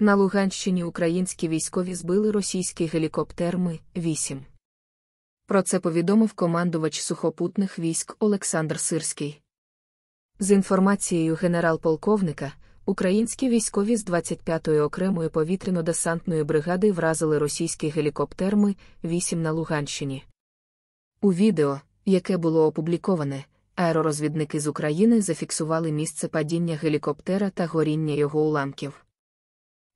На Луганщині українські військові збили російський гелікоптер Ми-8. Про це повідомив командувач сухопутних військ Олександр Сирський. З інформацією генерал-полковника, українські військові з 25-ї окремої повітряно-десантної бригади вразили російський гелікоптер Ми-8 на Луганщині. У відео, яке було опубліковане, аеророзвідники з України зафіксували місце падіння гелікоптера та горіння його уламків.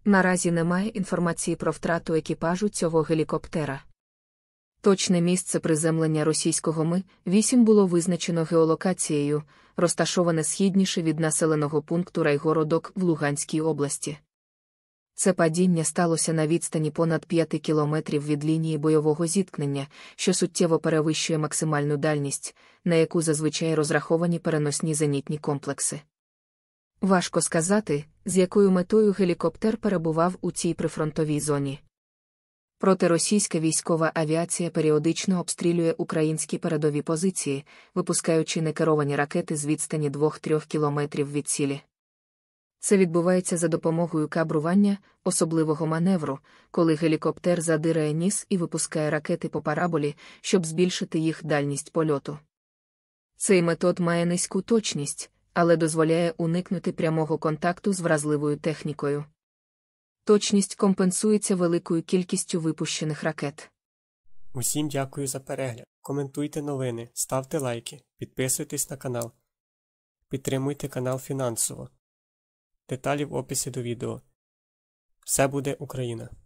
Наразі немає інформації про втрату екіпажу цього гелікоптера. Точне місце приземлення російського ми 8 було визначено геолокацією, розташоване східніше від населеного пункту Райгородок в Луганській області. Це падіння сталося на відстані понад 5 кілометрів від лінії бойового зіткнення, що суттєво перевищує максимальну дальність, на яку зазвичай розраховані переносні зенітні комплекси. Важко сказати, з якою метою гелікоптер перебував у цій прифронтовій зоні. Проте російська військова авіація періодично обстрілює українські передові позиції, випускаючи некеровані ракети з відстані 2-3 кілометрів від цілі. Це відбувається за допомогою кабрування, особливого маневру, коли гелікоптер задирає ніс і випускає ракети по параболі, щоб збільшити їх дальність польоту. Цей метод має низьку точність, але дозволяє уникнути прямого контакту з вразливою технікою. Точність компенсується великою кількістю випущених ракет. Усім дякую за перегляд. Коментуйте новини, ставте лайки, підписуйтесь на канал. Підтримуйте канал фінансово. Деталі в описі до відео. Все буде Україна!